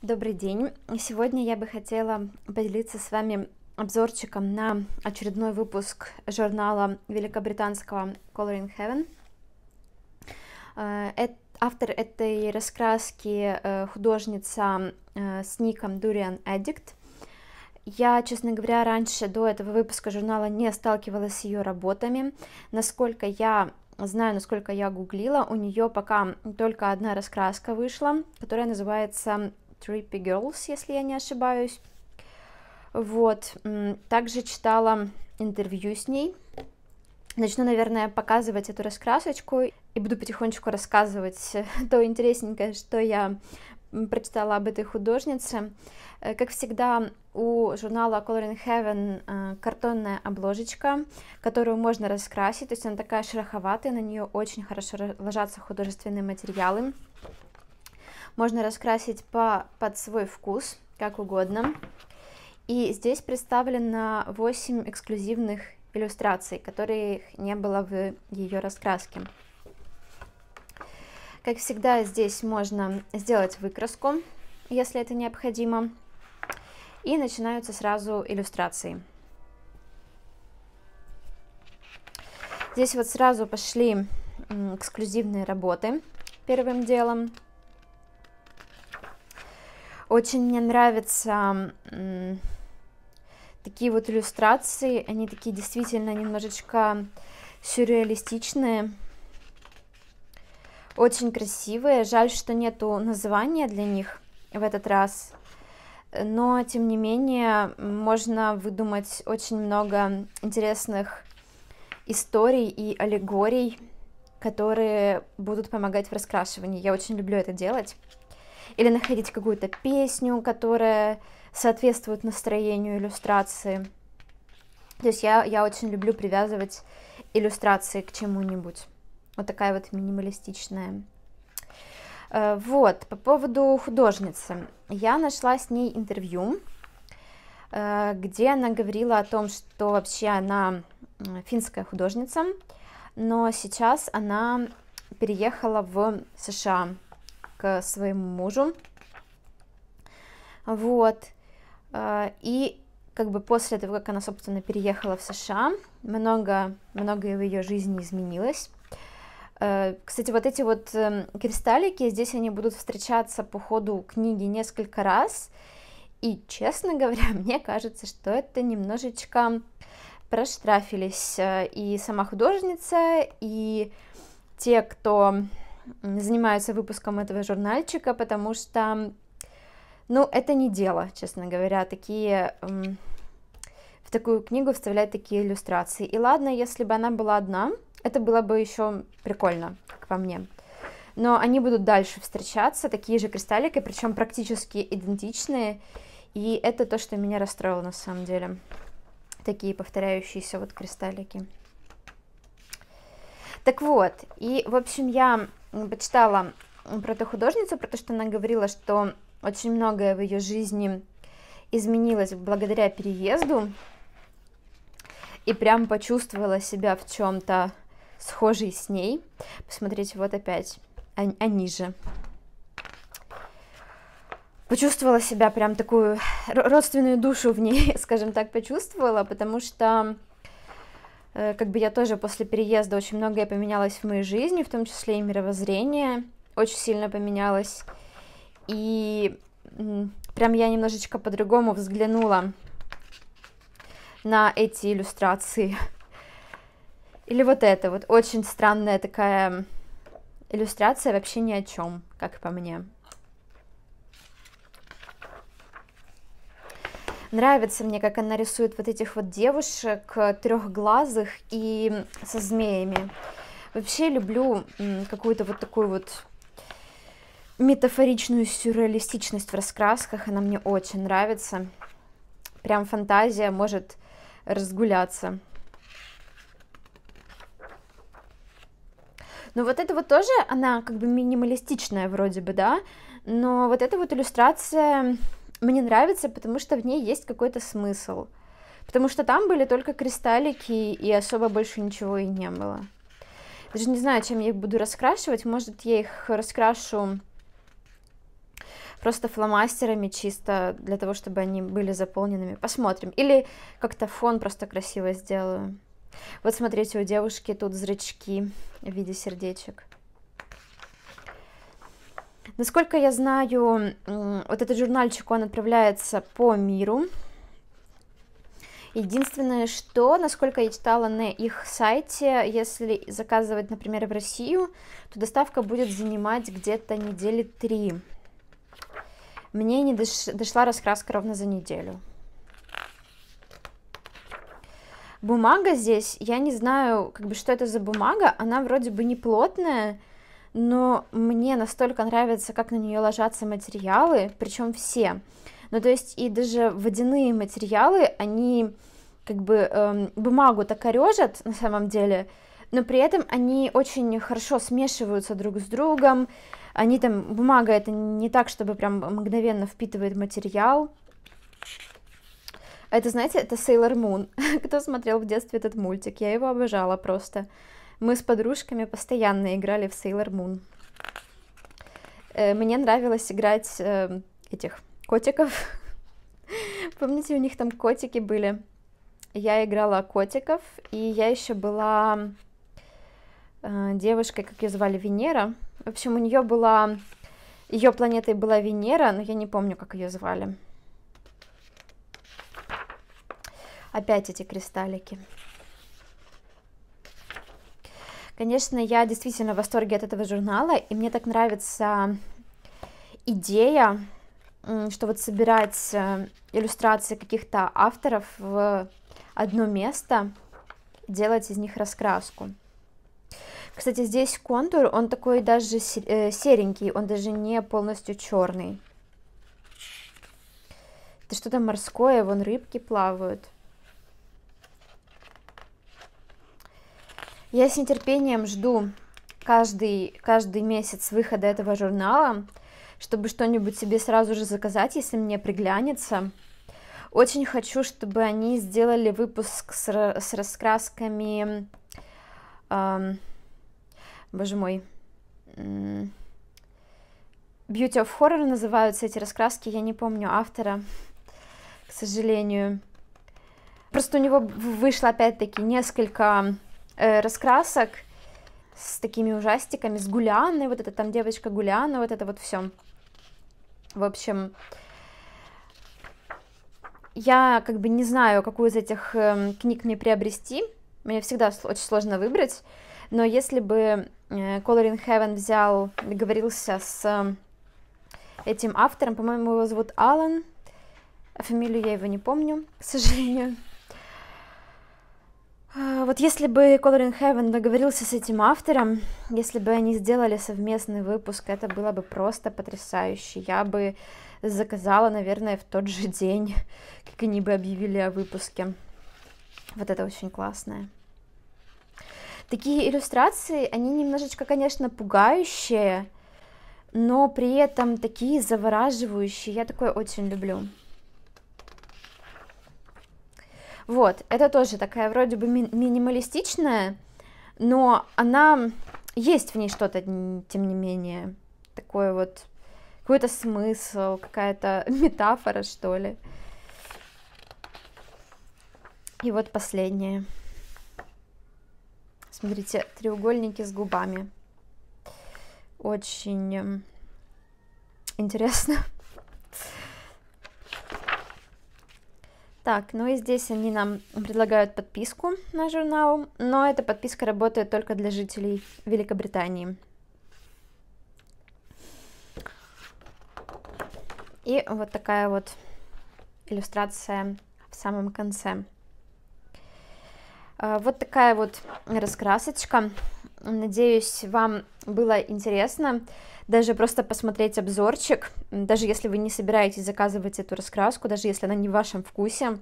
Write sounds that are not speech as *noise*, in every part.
Добрый день! Сегодня я бы хотела поделиться с вами обзорчиком на очередной выпуск журнала великобританского Coloring Heaven. Э, автор этой раскраски э, художница э, с ником Durian Addict. Я, честно говоря, раньше до этого выпуска журнала не сталкивалась с ее работами. Насколько я знаю, насколько я гуглила, у нее пока только одна раскраска вышла, которая называется Trippy Girls, если я не ошибаюсь. Вот, также читала интервью с ней. Начну, наверное, показывать эту раскрасочку и буду потихонечку рассказывать *laughs* то интересненькое, что я прочитала об этой художнице. Э, как всегда, у журнала Color Heaven э, картонная обложечка, которую можно раскрасить, то есть она такая шероховатая, на нее очень хорошо ложатся художественные материалы. Можно раскрасить по, под свой вкус, как угодно. И здесь представлено 8 эксклюзивных иллюстраций, которых не было в ее раскраске. Как всегда, здесь можно сделать выкраску, если это необходимо. И начинаются сразу иллюстрации. Здесь вот сразу пошли эксклюзивные работы первым делом. Очень мне нравятся такие вот иллюстрации, они такие действительно немножечко сюрреалистичные, очень красивые. Жаль, что нету названия для них в этот раз, но тем не менее можно выдумать очень много интересных историй и аллегорий, которые будут помогать в раскрашивании. Я очень люблю это делать или находить какую-то песню, которая соответствует настроению иллюстрации. То есть я, я очень люблю привязывать иллюстрации к чему-нибудь. Вот такая вот минималистичная. Э, вот, по поводу художницы. Я нашла с ней интервью, э, где она говорила о том, что вообще она финская художница, но сейчас она переехала в США, к своему мужу. Вот. А, и как бы после того, как она, собственно, переехала в США, много, многое в ее жизни изменилось. Э, кстати, вот эти вот эм, кристаллики, здесь они будут встречаться по ходу книги несколько раз. И, честно говоря, *laughs* мне кажется, что это немножечко проштрафились э, и сама художница, и те, кто занимаются выпуском этого журнальчика, потому что, ну, это не дело, честно говоря, такие... В такую книгу вставлять такие иллюстрации. И ладно, если бы она была одна, это было бы еще прикольно, как по мне. Но они будут дальше встречаться, такие же кристаллики, причем практически идентичные. И это то, что меня расстроило на самом деле. Такие повторяющиеся вот кристаллики. Так вот, и, в общем, я почитала про эту художницу, про то, что она говорила, что очень многое в ее жизни изменилось благодаря переезду, и прям почувствовала себя в чем-то схожей с ней. Посмотрите, вот опять, они а, а же. Почувствовала себя прям такую родственную душу в ней, *laughs* скажем так, почувствовала, потому что Э, как бы я тоже после переезда очень многое поменялось в моей жизни, в том числе и мировоззрение очень сильно поменялось. И прям я немножечко по-другому взглянула на эти иллюстрации. *laughs* Или вот это вот очень странная такая иллюстрация вообще ни о чем, как по мне. Нравится мне, как она рисует вот этих вот девушек э, трехглазых и со змеями. Вообще люблю какую-то вот такую вот метафоричную сюрреалистичность в раскрасках, она мне очень нравится. Прям фантазия может разгуляться. Но ну, вот это вот тоже, она как бы минималистичная вроде бы, да, но вот эта вот иллюстрация мне нравится, потому что в ней есть какой-то смысл. Потому что там были только кристаллики, и особо больше ничего и не было. Даже не знаю, чем я их буду раскрашивать. Может, я их раскрашу просто фломастерами чисто для того, чтобы они были заполненными. Посмотрим. Или как-то фон просто красиво сделаю. Вот смотрите, у девушки тут зрачки в виде сердечек. Насколько я знаю, вот этот журнальчик, он отправляется по миру. Единственное, что, насколько я читала на их сайте, если заказывать, например, в Россию, то доставка будет занимать где-то недели три. Мне не дош... дошла раскраска ровно за неделю. Бумага здесь, я не знаю, как бы, что это за бумага, она вроде бы не плотная, но мне настолько нравится, как на нее ложатся материалы, причем все. Ну, то есть и даже водяные материалы, они как бы эм, бумагу так корежат на самом деле, но при этом они очень хорошо смешиваются друг с другом, они там, бумага это не так, чтобы прям мгновенно впитывает материал. Это, знаете, это Sailor Moon. *laughs* Кто смотрел в детстве этот мультик? Я его обожала просто. Мы с подружками постоянно играли в Sailor Moon. Э, мне нравилось играть э, этих котиков. *laughs* Помните, у них там котики были? Я играла котиков, и я еще была э, девушкой, как ее звали, Венера. В общем, у нее была... Ее планетой была Венера, но я не помню, как ее звали. Опять эти кристаллики. Конечно, я действительно в восторге от этого журнала, и мне так нравится идея, что вот собирать э, иллюстрации каких-то авторов в одно место, делать из них раскраску. Кстати, здесь контур, он такой даже э, серенький, он даже не полностью черный. Это что-то морское, вон рыбки плавают. Я с нетерпением жду каждый, каждый месяц выхода этого журнала, чтобы что-нибудь себе сразу же заказать, если мне приглянется. Очень хочу, чтобы они сделали выпуск с, с раскрасками... Эм, боже мой. Beauty of Horror называются эти раскраски, я не помню автора, к сожалению. Просто у него вышло опять-таки несколько Э, раскрасок с такими ужастиками, с Гуляной вот это там девочка Гуляна вот это вот все. В общем, я как бы не знаю, какую из этих э, книг мне приобрести. Мне всегда очень сложно выбрать. Но если бы э, Coloring Heaven взял, договорился с э, этим автором, по-моему, его зовут Алан, фамилию я его не помню, к сожалению. Вот если бы Coloring Heaven договорился с этим автором, если бы они сделали совместный выпуск, это было бы просто потрясающе. Я бы заказала, наверное, в тот же день, *laughs* как они бы объявили о выпуске. Вот это очень классное. Такие иллюстрации, они немножечко, конечно, пугающие, но при этом такие завораживающие. Я такое очень люблю. Вот, это тоже такая вроде бы ми минималистичная, но она есть в ней что-то, тем не менее, такой вот какой-то смысл, какая-то *laughs* метафора, что ли. И вот последнее. Смотрите, треугольники с губами. Очень эм, интересно. *laughs* Так, ну и здесь они нам предлагают подписку на журнал, но эта подписка работает только для жителей Великобритании. И вот такая вот иллюстрация в самом конце. А, вот такая вот раскрасочка. Надеюсь, вам было интересно даже просто посмотреть обзорчик, даже если вы не собираетесь заказывать эту раскраску, даже если она не в вашем вкусе.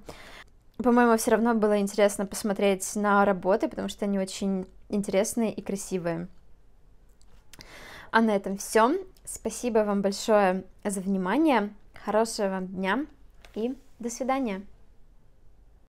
По-моему, все равно было интересно посмотреть на работы, потому что они очень интересные и красивые. А на этом все. Спасибо вам большое за внимание. Хорошего вам дня и до свидания.